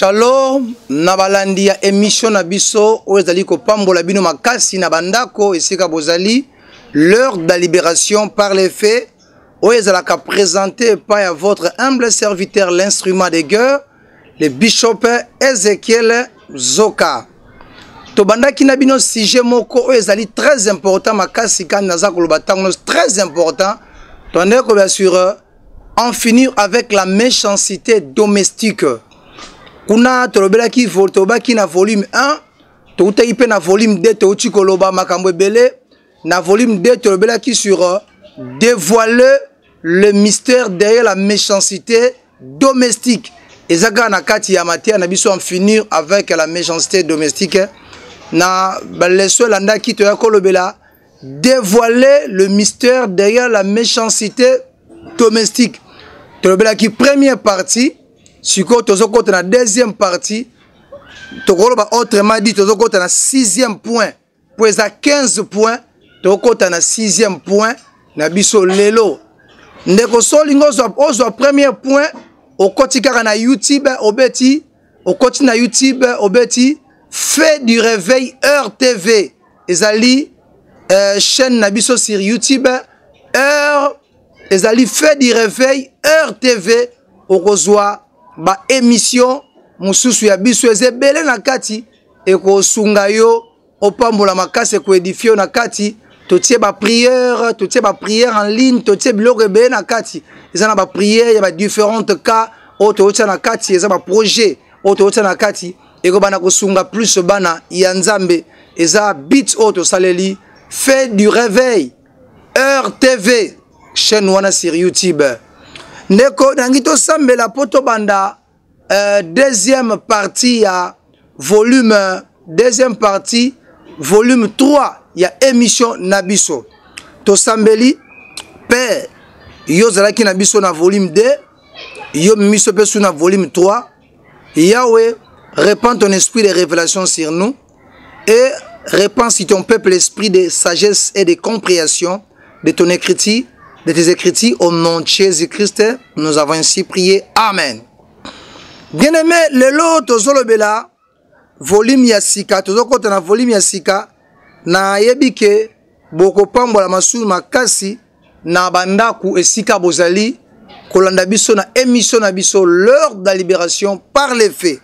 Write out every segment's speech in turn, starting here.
shalom na balandi ya émission na biso oyo ezali kopambola bino makasi na bandako esika bozali l'heure de la libération par les faits oyo ezalaka présente epai ya votre humble serviteur l'instrument de guerre le bishop ezekiel zoka tobandaki na bino sujet moko oyo ezali très important makasi kandi naza koloba ntango nyonso très important tondeki kobela sur en finir avec la méchanceté domestique kuna tolobelaki tobaki na volume 1 toutaki mpe na volume 2 touti koloba makambo ebele na volume 2 tolobelaki sur euh, dévoiler le mystère derrière la méchanceté domestique eza kaka na kati ya mateya na biso en finir avec la méchanceté domestique na baleso elandaki toya kolobela dévoiler le mystère derrière la méchanceté domestique tolobelaki première partie sikoyo tozokɔta na deuxième partie tokoloba autrement dit tozokɔta na sixième point po eza 15 point tokokɔta na sixième point na biso lelo ndeko solingo ozwa premier point okoti kaka na youtube obeti okoti na youtube obeti fait du réveil heure tv ezali euh, chaîne na biso sur youtube heure ezali fait du réveil heure tv okozwa baemission mosusu ya biso eza ebele na kati ekosunga yo opambola makasi ekoedifie yo na kati totie bapriere totie bapriere en ligne totie biloko ebele na kati eza na bapriere ya badifférente cas oyo toyotia na kati eza baprojet oyo toyotia na kati ekobanda kosunga plus bana ya nzambe eza bit oyo tosaleli fait du réveil heure tv chaîne wana sur youtube ndeko nangi tosambela mpo tobanda euh, deuxième partie ya volume deuxième partie volume 3 ya émission na biso tosambeli mpe yo ozalaki na biso na volume 2 yo miso mpe su na volume 3 yahwe répand ton esprit de révélation sur nous et répand sur ton peuple l'esprit de sagesse et de compréhension de ton écriture de tes écritures. Au nom de Jésus-Christ, nous avons ainsi prié. Amen. Bien-aimé, le lelo tozolobela volume ya sika tozokota na volume ya sika nayebi pambo la masu makasi na bandaku esika bozali kolanda biso na émission na biso l'heure de la libération par les faits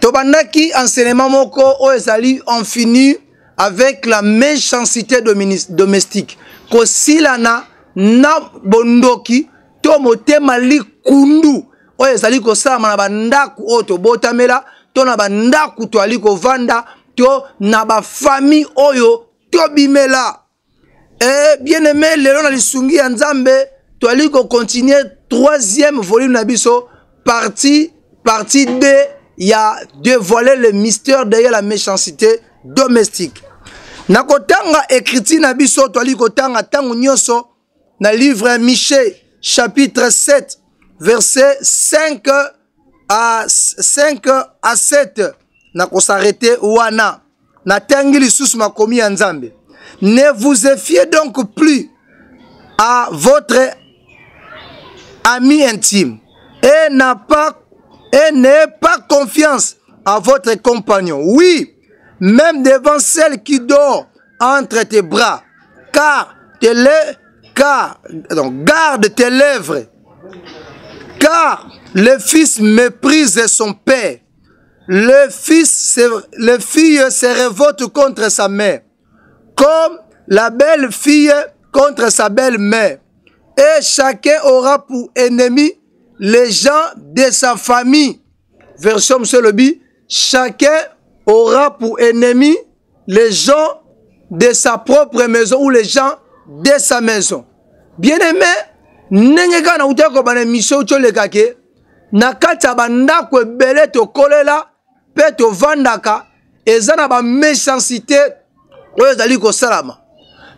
tobandaki enseignement moko oyo ezali on finit avec la méchanceté domestique kosilana na bondoki to motema likundu oyo ezali kosalama na bandako oyo tobotamela to na bandako toali kovanda to na bafami oyo tobimela e bien aime lelo na lisungi ya nzambe toali kokontinue troisième volume na biso parti parti d ya dévoiler le mystère derrière la méchanceté domestique na kotanga écriture na biso toali kotanga ntango nyonso le livre Michée, chapitre 7, verset 5 à, 5 à 7. Nakosarete wana. Ne vous effiez donc plus à votre ami intime et n'a pas et n'ayez pas confiance à votre compagnon. Oui, même devant celle qui dort entre tes bras, car te les car, donc, garde tes lèvres, car le fils méprise son père, le fils, les filles se révolte contre sa mère, comme la belle fille contre sa belle-mère. Et chacun aura pour ennemi les gens de sa famille. Version le Lobby, chacun aura pour ennemi les gens de sa propre maison ou les gens de sa maison bien aimé ndenge kaka nauti koba na émission tioleka ke na kati ya bandako ebele tokolela mpe tovandaka eza na baméchancité oyo ezali kosalama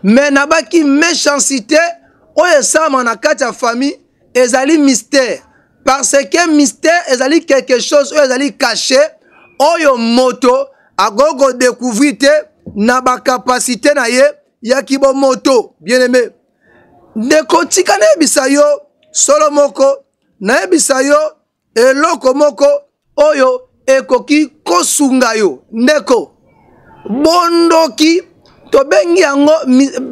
me nabaki méchancité oyo esalama na kati ya famille ezali mystère parce que mystère ezali quelque chose oyo ezali caché oyo moto akoki kodécouvrir te na bakapasité na ye yaki bomoto bien aime ndeko tika nayebisa yo solo moko nayebisa yo eloko moko oyo ekoki kosunga yo ndeko bondoki tobengi yango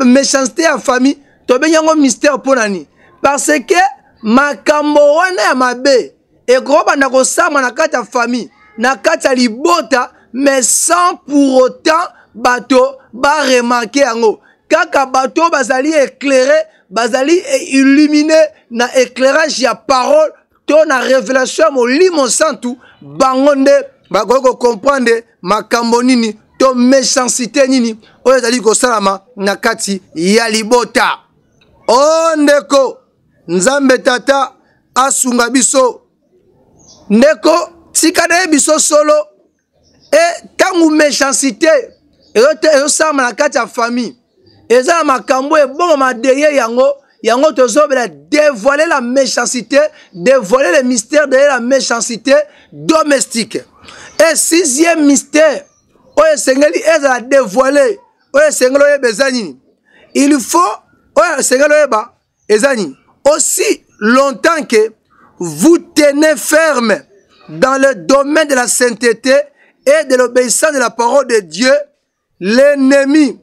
méchanceté ya famille tobengi yango mystère mpo na nini parce ke makambo wana ya mabe ekobanda kosalama na kati ya famille na kati ya libota mais sans pour autant bato baremarke yango kaka bato oyo bazali éclaire bazali illumine na éclairage ya parole to na révélation ya molimo santu bango nde bakoki kocomprendre makambo nini to méchanceté nini oyo ezali kosalama na kati ya libota o ndeko nzambe tata asunga biso ndeko tika na ye biso solo e ntango méchanceté et ça, la kati la famille eza na makambo ma maderie yango yango tozobela dévoiler la méchanceté dévoiler le mystère de la méchanceté domestique e sixième mystère sengeli Et dévoilé. dévoiler oyo sengelo oyeba il faut oyo sengelo et eza aussi longtemps que vous tenez ferme dans le domaine de la sainteté et de l'obéissance de la parole de Dieu l'ennemi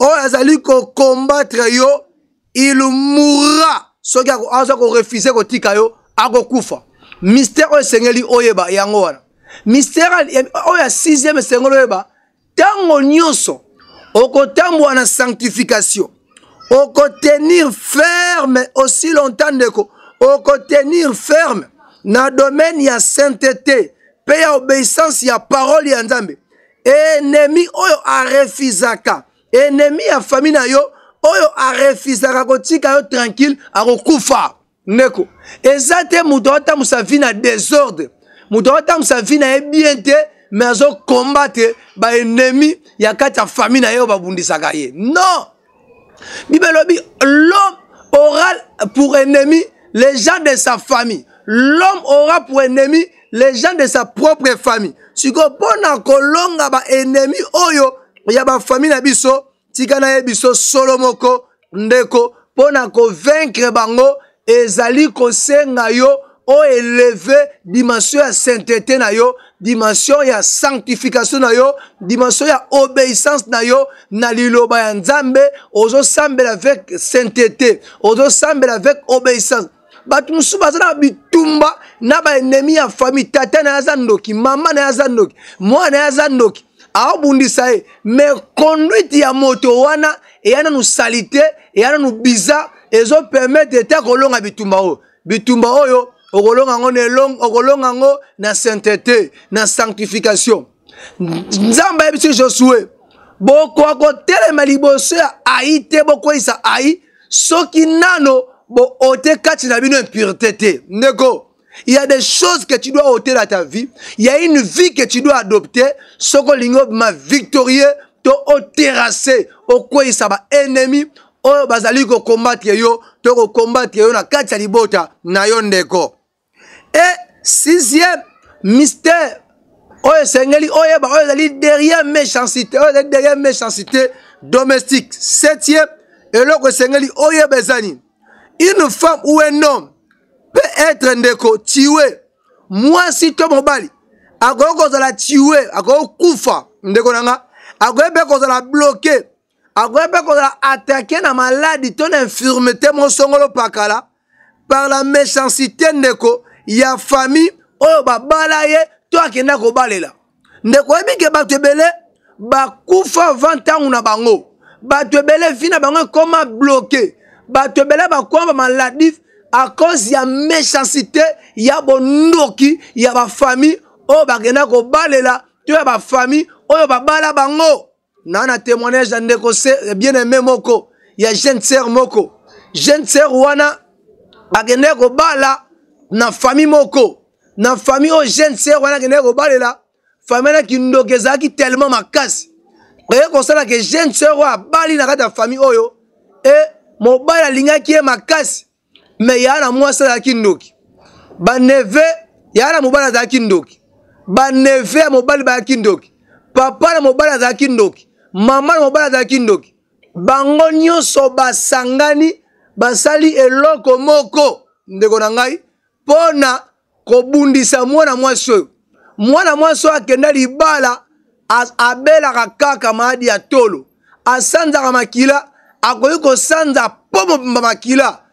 oyo oh, azali kokombatre yo il mourra soki aza korefuse kotika yo akokufa mistere oyo esengeli oyeba yango wana mistere oyo ya 6ieme esengeli oyeba ntango nyonso okotambola na sanctification okotenir ferme aussi longtemps ndeko okotenir ferme na domaine ya sainteté mpe ya obéissance ya parole ya nzambe enemi oyo arefizaka enemi ya fami na yo oyo arefizaka kotika yo tranquille akokufa ndeko eza te moto aotambusa vi na desordre moto aotambusa vi na ye bien te me azokombate baennemi ya kati ya fami na ye oyo babundisaka ye non bible elobi l'homme aura pour ennemi les gens de sa famille l'homme aura pour ennemi les gens de sa propre famille sikoyo mpona kolonga baennemi oyo ya bafamile na biso tika na ye biso solo moko ndeko mpo na kovaincre bango ezali kosenga yo oeleve dimension ya sainteté na yo dimension ya sanctification na yo dimension ya obéissance na yo na liloba ya nzambe ozosambela avec sainteté ozosambela avec obéissance bato mosusu baza na bitumba na baennemi ya famille tata na ye aza ndoki mama na ye aza ndoki mwana ye aza ndoki aobundisa ye me conduite ya moto wana eya nanu sali te eya nanu biza ezopermetre te kolonga bitumba oyo bitumba oyo okolonga yango okolonga yango na sainteté na sanctification nzambe ayebi so josue bokoka kotelema liboso ya ai te bokweyisa ai soki nano boote kati na bino impurité te ndeko Il y a des choses que tu dois ôter dans ta vie. Il y a une vie que tu dois adopter. Soko lingo ma victorieux, to o terrassé, o quoi ça va ennemi, o bazali ko combattre yo, to ko combattre yo na kati ya libota na yo ndeko. Et sixième mystère, oyo esengeli oyeba oyo ezali derrière méchanceté, oyo ezali derrière méchanceté domestique. Septième, eloko esengeli oyeba ezani. Une femme ou un homme être ndeko tiwe mwasi to mobali akoki kozala tiwe akoki kufa ndeko na nga akoki mpe kozala bloke akoki mpe kozala atake na maladi to na infirmité mosongolo pakala par la méchancité ndeko ya famille oyo babala ye to akenda kobalela ndeko oyebi ke bato ebele bakufa avant ntango na bango bato ebele vi na bango ekóma bloke bato ebele bakwama maladi à cause ya méchanceté ya bondoki ya bafamille oyo bakenda kobalela to ya bafamille oyo babala bango na na témoignage ya ndeko bien aimé moko ya jeune sœur moko jeune sœur wana bakende kobala na famille moko na famille oyo jeune sœur wana akende kobalela famille wana kindoki ezalaki tellement makasi oye kosala ke jeune sœur oyo abali na kati ya famille oyo e mobali alingaki ye makasi me ya na mwasi azalaki ndoki baneve ya na mobali azalaki ndoki baneve ya mobali bayaki ndoki papa na mobali azalaki ndoki mama na mobali azalaki ndoki bango nyonso basangani basali eloko moko ndeko na ngai mpo na kobundisa mwana mwasi oyo mwana mwasi oyo akenda libala abelaka kaka mayadi ya tolo asanzaka makila akoki kosanza mpo mobimba makila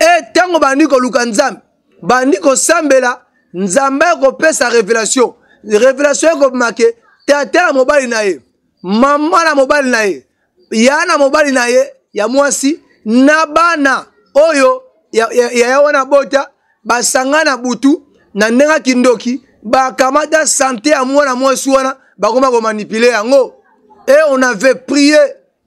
e ntango bandi koluka nzambe bandi kosambela nzambe akopesa revelatio revelatio ekomake tata ya mobali na ye mama na mobali na ye ya na mobali na ye ya mwasi na bana oyo yaya wana bota basangana butu na ndenge kindoki bakamata sante ya mwana mwasi wana bakoma komanipule yango e on avait prié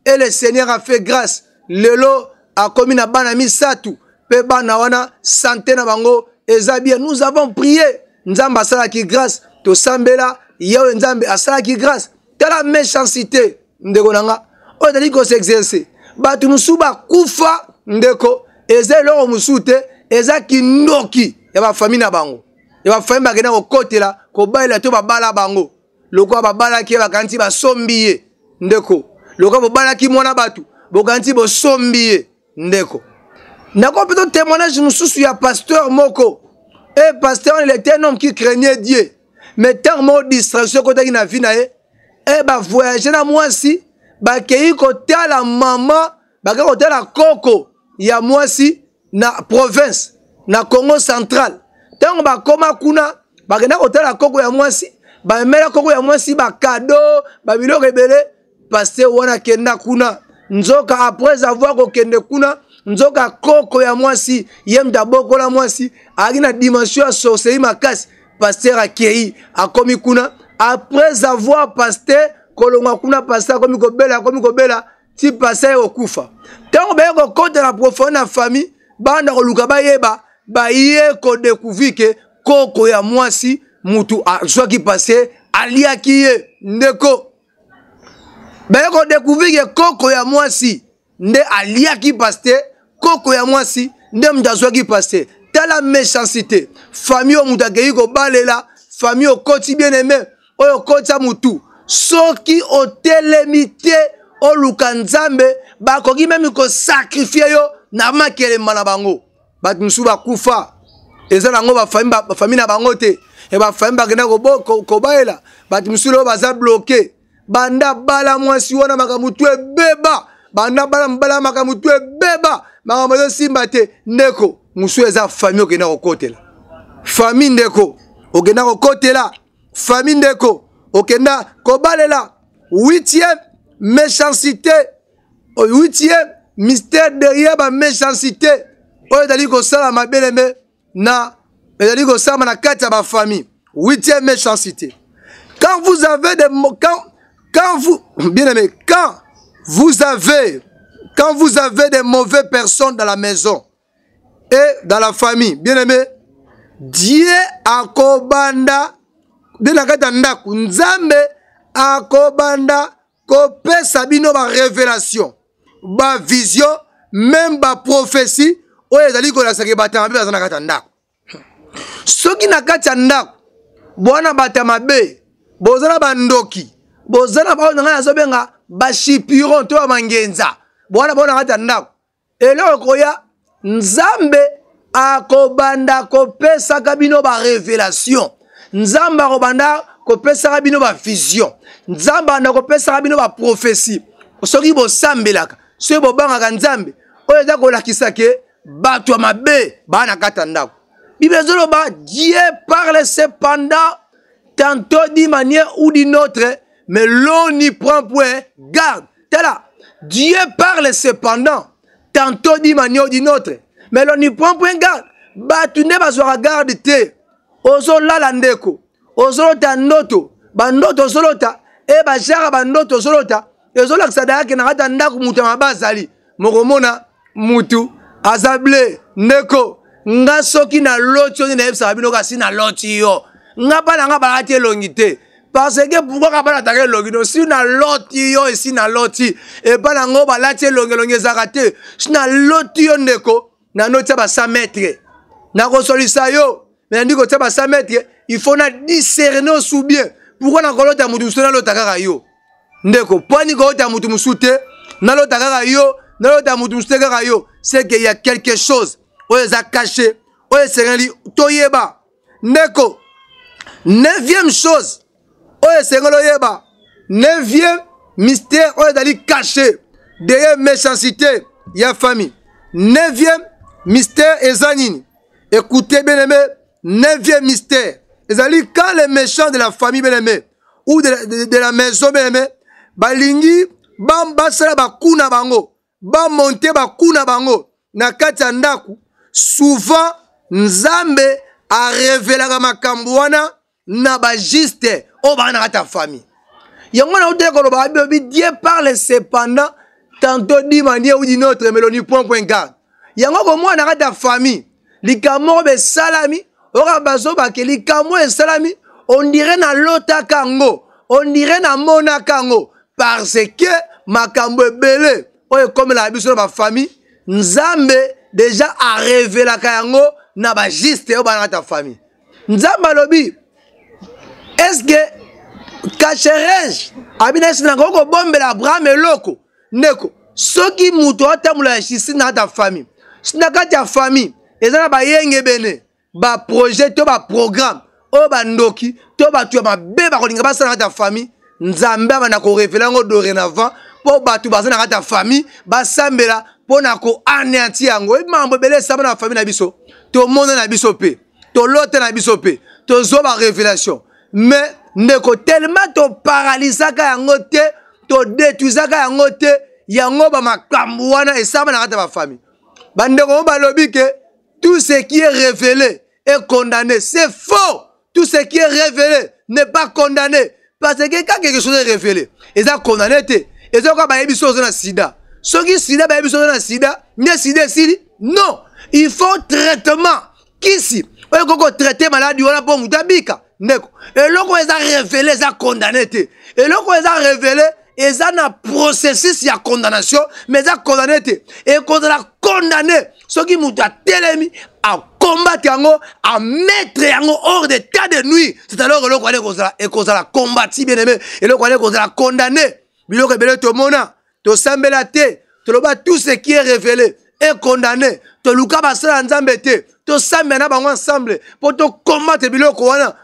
e le seigneur a fait grâce lelo akomi na bana misato mpe bana wana sante na bango eza bien nous avons prié nzambe asalaki grâce tosambela yawe nzambe asalaki grâce tala méchancité ndeko na nga oyo ezali kosexerce bato mosusu bakufa ndeko eza eloko mosusu te eza kindoki ya bafami na bango ya bafami bakenda kokotela kobalela to babala bango lokola babalaki ye bakanisi basombi ye ndeko lokola bobalaki mwana bato bokanisi bosombi ye ndeko nakomi mpe to témoignage mosusu ya pasteur moko e pasteur wana il était un homme qui craignait dieu mais ntango moko distraction ekotaki na vie na ye e eh, bavoyage na mwasi bakei kotala mama bakei kotala koko ya mwasi na province na congo central ntango bakoma kuna bakenda kotala koko ya mwasi bamela koko ya mwasi bakado babiloko ebele paster wana akenda kuna nzoka après avoir kokende kuna nzoka koko ya mwasi ye mutu abokola mwasi ali na dimension ya sorcerie makasi paster akei akomi kuna après avoir paster kolongwa kuna paster akomi kobela akomi kobela ti paster ye kokufa ntango baye kokota na profonde na famille banda koluka bayeba baye kodécouvrir ke koko ya mwasi mutu azwaki paster aliaki ye ndeko baye kodécouvrir ke koko ya mwasi nde aliaki paster koko ya mwasi nde mutu azwaki paster tala méchancité famille oyo mutu akei kobalela famille okoti bien aime oyo okotisa mutu soki otelemi te oluka nzambe bakoki memi kosakrifie yo na makelema na bango bato mosusu bakufa eza nango bafamile na bango te e bafamile bakenda kobaela bato mosusu oyo baza bloke banda bala mwasi wana makambo tu ebeba banda bala mobala makambo tu ebeba makambo ezosimba te ndeko mosusu eza fami okenda kokotela fami ndeko okenda kokotela fami ndeko okenda kobalela 8e méchancité 8e mystère derrière baméchancité oyo ezali kosala mabelembe na ezali kosalama na kati ya bafamille 8e méchancité quand vous avez des quand, quand vous bien aimé quand vous avez Quand vous avez des mauvaises personnes dans la maison et dans la famille, bien aimé, Dieu akobanda de na kata ndako nzambe akobanda kopesa bino ba révélation ba vision même ba prophétie oyo ezali kolakisa ke bato ya mabe baza na kati ya ndako soki na kati ya ndako bwana bato ya mabe boza na bandoki boza na baoyo na ngai azobenga bashipiron to ya mangenza bwana bona hata ndako eloko ekoya nzambe akobanda kopesaka bino barevelation nzambe akobanda kopesaka bino bavision nzambe akobanda kopesaka bino baprofesi soki bosambelaka soki bobangaka nzambe oyo eza kolakisa ke bato ya mabe baa na kati ya ndako bible ezoloba dieu parle cependant tantôt d'une manière ou d'une autre mais l'on n'y prend point garde tala Dieu parle cependant. Tantôt d'une manière ou d'une autre. Mais l'on y prend pour un garde. batunde bazwaka garde te ozolala ndeko ozolota ndoto bandoto ozolota e bajara bandoto ozolota ezolakisa dayake na kata ndako moto ya maba azali mokomona mutu aza ble ndeko nga soki na loti oni nayebisaka bino kasi na loti yo nga mpa na nga balaka ti elongi te parce que pourquoi kaka bana ataka elongi no si naloti yo esi naloti ebana yango balati elongelongi ezalaka te si naloti eh yo ndeko nanotia ba 100 metre nakosolisa yo me nandi kotia ba 100 metre il faut na discerne osu bien pourkui nakolota motu mosusu nalota kaka yo ndeko mponi kolota motu mosusu te nalota kaka yo nalota motu mosusu te kaka yo c'est que ya quelque chose oyo eza caché oyo esengeli toyeba ndeko neuvième chose oyo esengeli oyeba nevie mystère oyo ezali kache deye méchanceté ya famille nevie mystère eza nini écoutez bien aimé nevie mystère ezali quand les méchants de la famille bien aimé ou de, de, de la maison bien aimé balingi basala baku na bango bamonte baku na bango na kati ya ndako souvent nzambe arevelaka makambo wana na bajuste Oh, bah, on va ta ya famille yango na otoya koloba bilobi Dieu parle cependant tanto dima ou dit notre meloni point point garde yango ata na kati ta famille likambo moko besalami oyoka salami, on dirait oyo esalami kango, on dirait ondire mona kango, parce que makambo Oye comme la biso na bafamille nzambe deja la kango, na n'abajiste juste, eh, bana ata ta famille lo bi eske kasherege abi na esi nanga okobombela abrahame eloko ndeko soki moto otambola esisi na kati ya famille si na kati ya famille eza na bayengebene baprojet to baprogramme oyo bandoki to bato ya mabe bakolinga basala na kati ya famille nzambe abanda korevela yango dorénavant mpo bato baza na kati ya famille basambela mpo na koanéanti yango makambo ebele esamba na bafamille na biso tomonda na biso mpe tolota na biso mpe tozwa barévélation Mais ndeko tellement ka yango te todétruisaka yango te yango bamakambo wana sama na ba famille bande ma famille. lobi ke tout ce qui est révélé est condamné c'est faux tout ce qui est révélé n'est pas condamné parce que quand quelque chose est révélé est condamné te eza kaka bayebi so na sida qui sida bayebi so na sida ne sida sida, non il faut traitement kisi oyo traiter maladi wana mpo moto abika ndeko eloko eza révélé eza condamné te eloko eza révélé eza na processus ya condamnation mais eza condamné te ekozala condamné soki a atelemi à yango ametre yango hors de tas de nuit c'est alors eloko wana ekozala ekozala combattre, bien aimé eloko wana ekozala condamné biloko ebele tomona tosambela te toloba tout ce qui est révélé est condamné toluka basala ya nzambe te tosambela na bango ensemble mpo combattre, biloko wana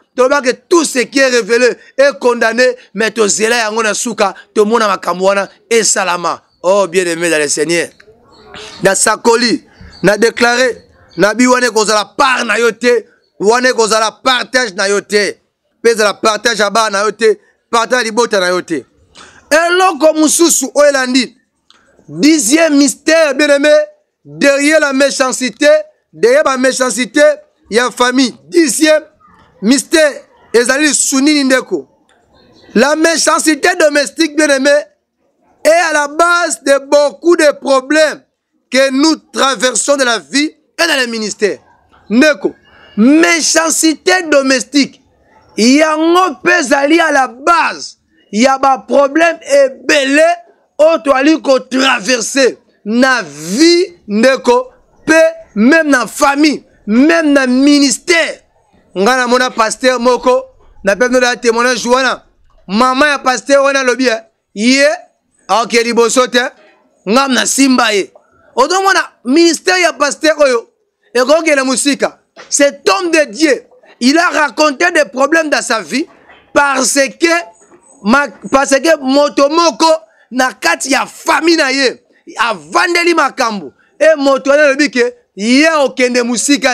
tout ce qui est révélé est condamné mais zela yango na suka mona makambo et Salama. oh bien aimé dans le seigneur sa sakoli, na bi wana la part na yote, wane wana la partage na yote, pese la partage aba na yote, partage libota na eloko dixième mystère bien aimé derrière la méchanceté derrière la méchanceté, il y une famille dixième mystère ezali lisuni nini ndeko la méchanceté domestique bien aimé est à la base de beaucoup de problèmes que nous traversons de la vie et dans les ministères ndeko méchanceté domestique yango mpe ezali à la base ya baproblème ebele oyo toali kotraverse na vie ndeko mpe meme na famille meme na ministère ngana mona Pasteur moko témoignage wana mama ya pasteur. wana eh. ye ngam ye ministère ya pasteur oyo cet homme de dieu il a raconté des problèmes dans sa vie parce que parce que moto moko na kati ya famille na ye makambo moto ye okende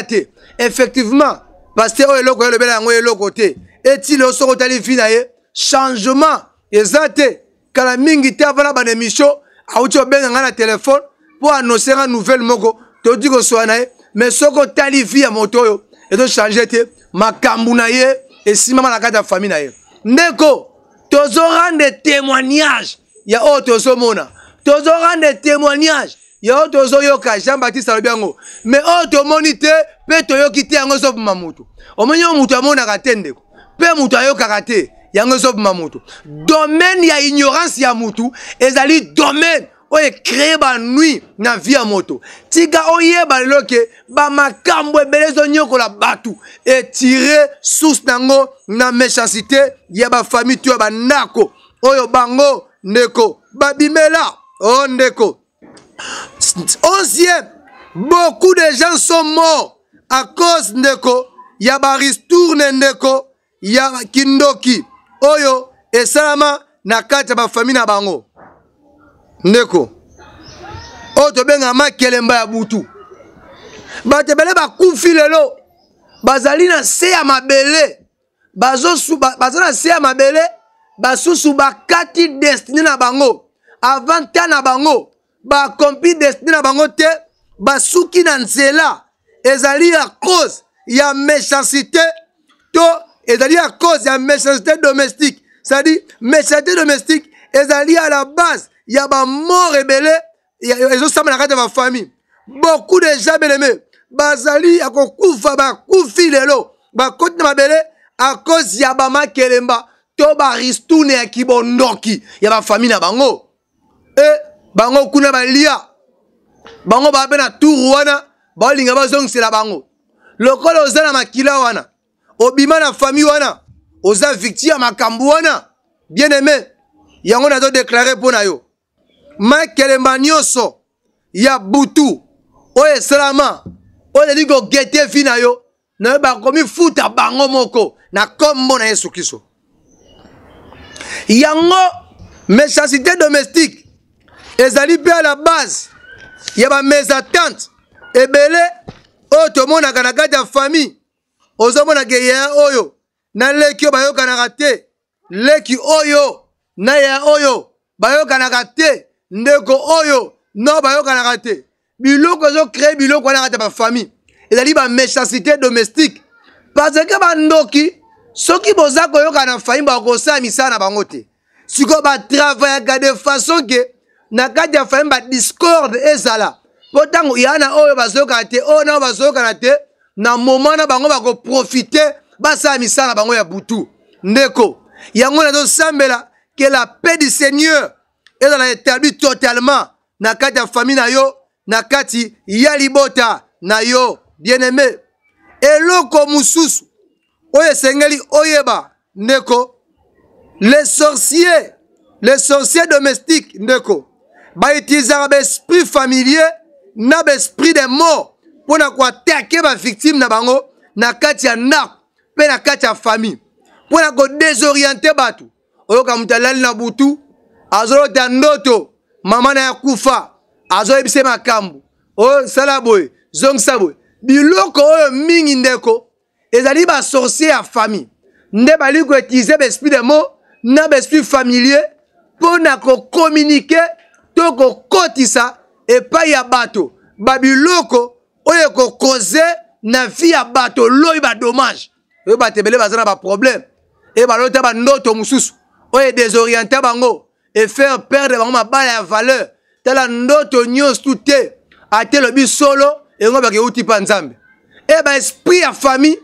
te effectivement paster oyo eloko yolobela yango eloko te etili oyo soki otali vi na ye changement eza te kala mingi te avana banemisio awuti obenga ngai na telefone mpo anonse nga nouvelle moko toti kosola na ye me soki otali vi ya moto oyo ezochange te makambo na ye esimama na kati ya famille na ye ndeko tozorendre témoignage ya oyo tozomona tozorendre témoignage ye oyo tozoyoka jean baptiste alobi yango me oyo oh, tomoni te mpe toyoki te yango ezobima motu omoni oyo motu amonaka te ndeko mpe motu ayokaka te yango ezobima motu domaine ya ignorance ya motu ezali domaine oyo ekreye banui na vi ya moto tika oyeba lelo ke bamakambo ebele ezonyokola bato etire source nango na méchanceté ya bafamille to ya bandako oyo bango ndeko babimela o oh, ndeko onzième beaucoup de gens sont morts à cause ndeko ya baristourne ndeko ya kindoki oyo esalama na kati ya bafami na bango ndeko oyo tobengaka makelemba ya butu bato ebele bakufi lelo bazali na se ya mabele baza na se ya mabele basusu bakati destine na bango avant ta na bango baakompli destine na bango te basuki na nzela ezali ya cause ya méchanceté to ezali à cause ya méchanceté domestique c'est-à-dire méchanceté domestique ezali à la base il y a ba mort ebele ezosambela kati ya bafamille beaucoup de gens bien-aimés bazali ya kokufa bakufi lelo bakoti na mabele à cause ya bamakelemba to baristune ya kibondoki ya bafamille na bango e bango kuna balia bango babe na tour wana baolinga bazongisela bango lokola oza na makila wana obima na fami wana oza victime ya makambo wana bien aime yango nazodeklare mpo na yo makelemba nyonso ya butu oyo esalama oyo ezali kogete vi na yo nayo bakomi futa bango moko na kombo na yesu kristo yango méchanceté domestique ezali mpe la base ya bamesatante ebele oyo tomonaka na kati ya famille ozomona ke yaya oyo na leki oyo bayokanaka te leki oyo na yaya oyo bayokanaka te ndeko oyo no bayokanaka te biloko ezokreye biloko wana kati ya bafamille ezali baméchacité domestique parce ke bandoki soki boza koyoka na famille bakosala misala na bango te sikoyo batravayaka de façon ke na kati ya Discord ezala Potango yana oyo bazoka te oyo bazoka Na te na moma bango profiter basala basa misana bango ya butu ndeko yango na sambela, que la paix du seigneur est établi totalement na kati ya famille na yo na kati ya na yo bien aimé eloko mususu, oyo esengeli oyeba ndeko les sorciers les sorciers domestiques ndeko bautilizelaka baesprit familier na baesprit de mort mpo na koatake bavictime na bango na kati ya ndako mpe na kati ya famille mpo na kodésoriente bato oyoka moto alali na butu azolota ndoto mama na ye akufa azoyebisa makambo oyo sala boye zongisa boye biloko oyo mingi ndeko ezali basorcier ya famille nde bali koutilize baesprit de mot na baesprit familier mpo na kokommunike tokokotisa epai ya bato babiloko oyo ekokoze na vi ya bato oloyi badommage oyo bato ebele baza na baproblème oyo e balota bandoto mosusu oyo edésoriente bango efaire perdre bango mabala ya valeur tala ndoto nyonso tu te ate elobi solo yango e bake euti mpa nzambe e baesprit ya famille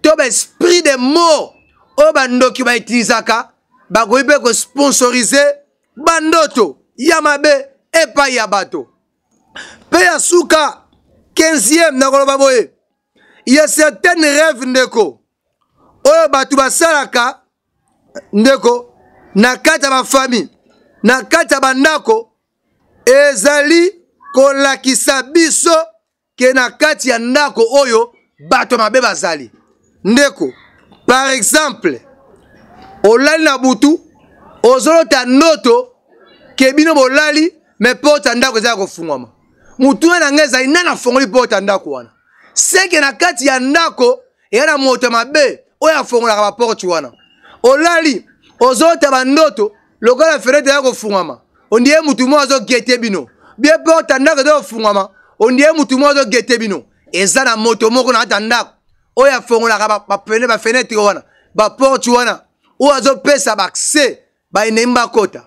to baesprit de mort oyo bandoki baitilizaka bakoki mpe kosponsorise bandoto ya mabe epai ya bato mpe ya suka 15e nakoloba boye ye certaine rêve ndeko oyo bato basalaka ndeko na kati ya bafamille na kati ya bandako ezali kolakisa biso ke na kati ya ndako oyo bato mabe bazali ndeko par exemple olali na butu ozolota ndoto ke bino bolali me porte ya ndako eza ya kofungwama motu wana na ngai ezali nani afongoli porte ya ndako wana seke na kati ya ndako eya na moto ya mabe oyo afongolaka baporte wana olali ozota bandoto lokola fenetre eza kofungwama ondie motu moko azogete bino bie porte ya ndako eza kofungwama ondie motu moko azogete bino eza na moto moko na kati ya ndako oyo afongolaka bafenetre wana baporte wana oyo azopesa baakse baenemi bakota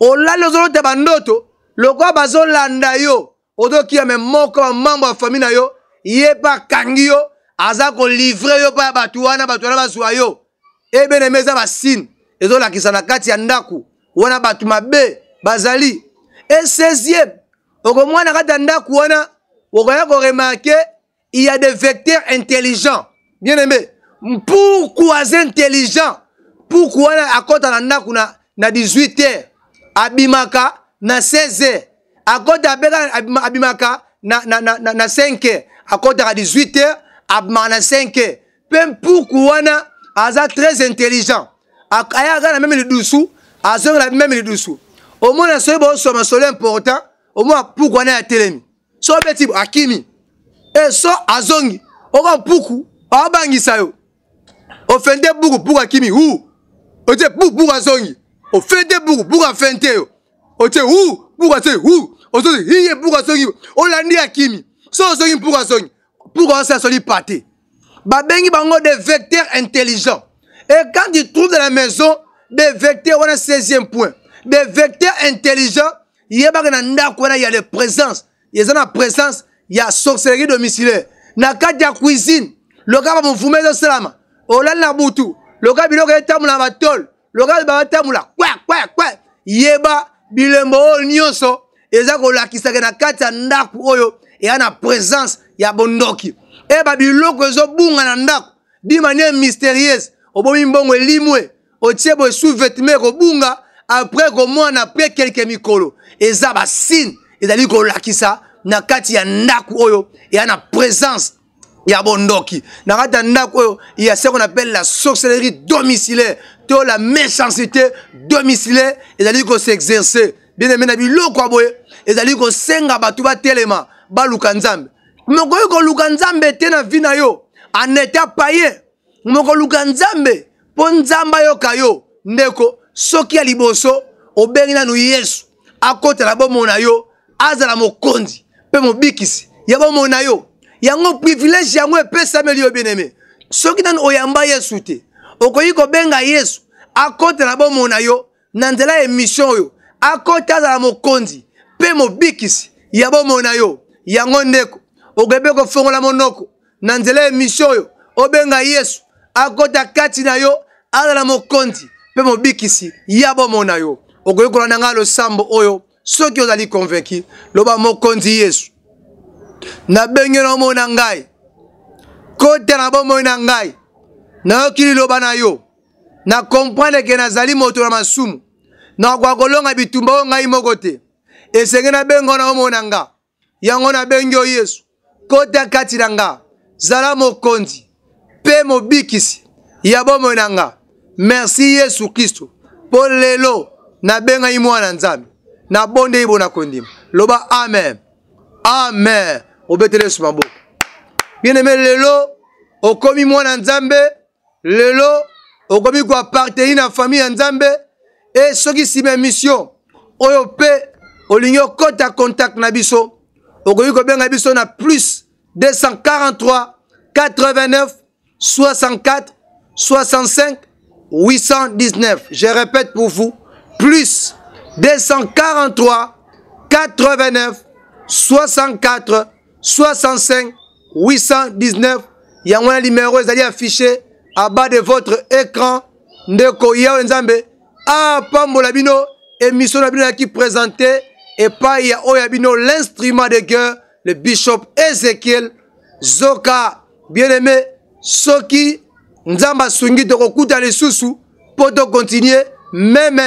olali ozolota bandoto lokola bazolanda yo ozokia me moko bamambo ya fami na yo ye mpe akangi yo aza kolivre yo mpa ya bato wana bato wana bazwa yo ebeneme eh eza basine ezolakisa na kati ya ndako wana bato mabe bazali esesieme okomwana kati ya ndako wana okoya koremarke il y a des vecteurs intelligents bien aimé mpuku aza intelligent puku wana akɔta na ndako na 18 heures abimaka na 16 akota abeka abimaka na, na, na, na, na 5 akotaka 18 abimaka na 5 mpe mpuku wana aza très intelligent aya kaka na meme lidusu azongela meme lidusu omona soki bosoma solo important omona mpuku wana ya telemi so obeti akimi e so azongi oka mpuku aobangisa yo ofende buku puku akimi u otie puku puku azongi o fɛn tɛ bugu bugu ka fɛn tɛ o o tɛ hu bugu ka se hu o tɛ hiye bugu ka sɔngi o la n'i y'a k'i mi sɔɔ sɔngi bugu ka sɔngi bugu ka sɛ sɔli pate babengi bango des vecteurs intelligents et quand tu trouves dans la maison des vecteurs wana 16e point des vecteurs intelligents yebaka na ndako wana ya le présence eza na présence ya sorcellerie domiciliaire na kati ya cuisine loka bamuvuma ezosalama olali na butu loka biloko etambola na batole lokale batambola kwakwakwa yeba bilembo oyo nyonso eza kolakisaka na kati ya ndako oyo eya na présence ya bondoki eyeba biloko ezobunga na ndako di manière mystérieuse obomi mbongo elimwe otie boye sous vêtement ekobunga après komona après quelque mikolo eza basine ezali kolakisa na kati ya ndako oyo eya na présence ya bondoki na kati ya ndako oyo ya se qu'on appelle la sorcellerie domiciliaire to la méchanceté domiciliaire ezali kosexerce bien aimé na biloko ya boye ezali kosenga bato batelema baluka nzambe mokoki koluka nzambe te na vi na yo en état payen mokoluka nzambe mpo nzambe ayoka yo ndeko soki ya liboso obengi nanu yesu akotela bomona yo azala mokonzi mpe mobikisi ya bomona yo yango privilege yango epesameli yo bien-aime soki nanu oyamba yesu te okoki kobenga yesu akotela bomona yo na nzela ya emission oyo akota azala mokonzi mpe mobikisi ya bomona yo yango ndeko okoyebe kofongola monoko na nzela ya emission oyo obenga yesu akota kati na yo azala mokonzi mpe mobikisi ya bomona yo okoki kolanda ngai losambo oyo soki ozali convaincu loba mokonzi yesu nabengeli omona ngai kota na bomoi na ngai nayoki liloba na yo na komprendre ke nazali moto na masumu nakoka kolonga bitumba oyo ngai moko te esenge nabengo na omona nga yango nabengi yo yesu kota kati na nga zala mokonzi mpe mobikisi ya bomoi na nga merci yesu kristo mpo lelo nabengani mwana nzambe nabondeli mpo na kondima loba amen amen obeteli yesu maboko bieneme lelo okomi mwana nzambe lelo okomi koaparteni na famille ya nzambe e soki nsima ya mission oyo mpe olingi okɔta contact na biso okoki kobenga biso na plus 243 89 64 65 819 je répète pour vous plus 243 89 64 65 819 yango wana limero ezali afishe aba de votre écran ndeko yawe nzambe apambola bino émission na bino yaki présente epai ya oyo ya bino l'instrument de guerre le bishop ezekiel zoka bien aimé soki nzambe asungi tokokutana lisusu mpo tokontinue meme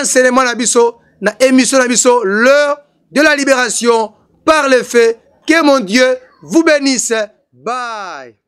enseignement na biso na émission na biso l'heure de la libération par le fait. Que mon Dieu vous bénisse. Bye.